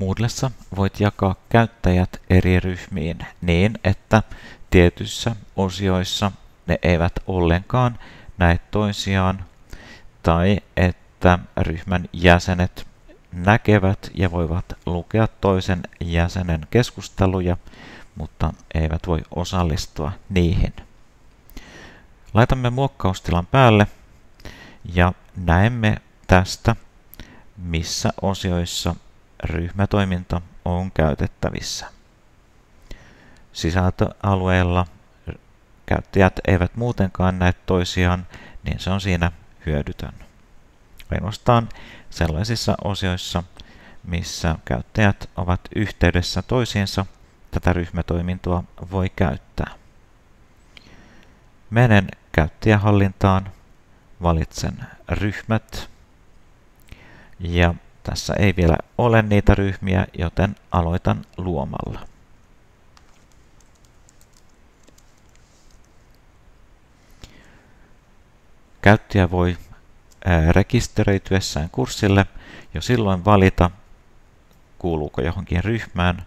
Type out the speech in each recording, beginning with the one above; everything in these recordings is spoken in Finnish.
Moodlessa voit jakaa käyttäjät eri ryhmiin niin, että tietyissä osioissa ne eivät ollenkaan näe toisiaan tai että ryhmän jäsenet näkevät ja voivat lukea toisen jäsenen keskusteluja, mutta eivät voi osallistua niihin. Laitamme muokkaustilan päälle ja näemme tästä, missä osioissa ryhmätoiminta on käytettävissä. Sisältöalueella käyttäjät eivät muutenkaan näe toisiaan, niin se on siinä hyödytön. Ainoastaan sellaisissa osioissa, missä käyttäjät ovat yhteydessä toisiinsa, tätä ryhmätoimintoa voi käyttää. Menen käyttäjähallintaan, valitsen ryhmät ja tässä ei vielä ole niitä ryhmiä, joten aloitan luomalla. Käyttäjä voi rekisteröityessään kurssille jo silloin valita, kuuluuko johonkin ryhmään,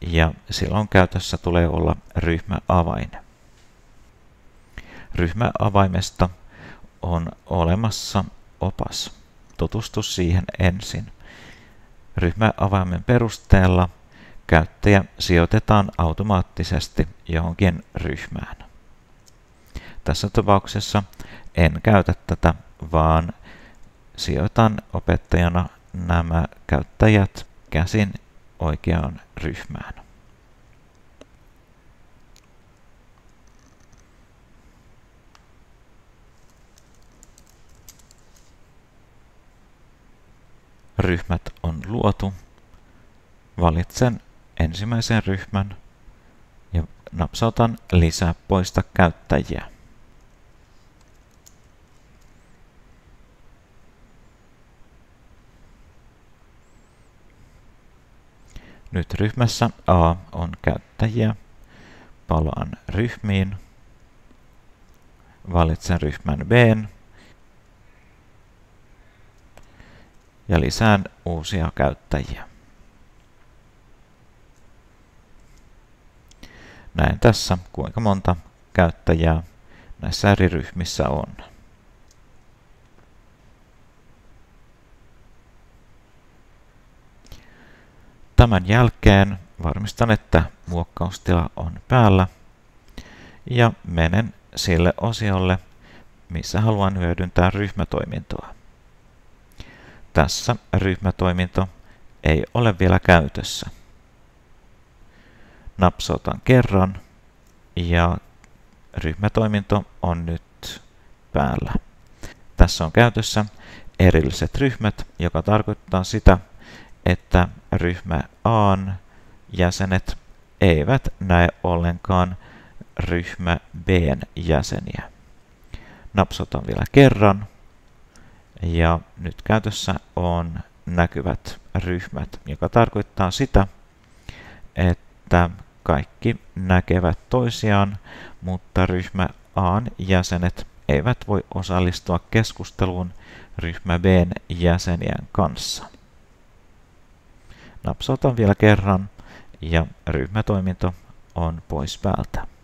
ja silloin käytössä tulee olla ryhmäavain. Ryhmäavaimesta on olemassa opas. Tutustu siihen ensin. Ryhmäavaimen perusteella käyttäjä sijoitetaan automaattisesti johonkin ryhmään. Tässä tapauksessa en käytä tätä, vaan sijoitan opettajana nämä käyttäjät käsin oikeaan ryhmään. ryhmät on luotu, valitsen ensimmäisen ryhmän ja napsautan lisää poista käyttäjiä. Nyt ryhmässä A on käyttäjiä. Palaan ryhmiin. Valitsen ryhmän B ja lisään uusia käyttäjiä. Näen tässä, kuinka monta käyttäjää näissä eri ryhmissä on. Tämän jälkeen varmistan, että muokkaustila on päällä ja menen sille osiolle, missä haluan hyödyntää ryhmätoimintoa. Tässä ryhmätoiminto ei ole vielä käytössä. Napsautan kerran ja ryhmätoiminto on nyt päällä. Tässä on käytössä erilliset ryhmät, joka tarkoittaa sitä, että ryhmä A jäsenet eivät näe ollenkaan ryhmä Bn jäseniä. Napsotan vielä kerran. Ja nyt käytössä on näkyvät ryhmät, joka tarkoittaa sitä, että kaikki näkevät toisiaan, mutta ryhmä A:n jäsenet eivät voi osallistua keskusteluun ryhmä B:n jäsenien kanssa. Napsautan vielä kerran ja ryhmätoiminto on pois päältä.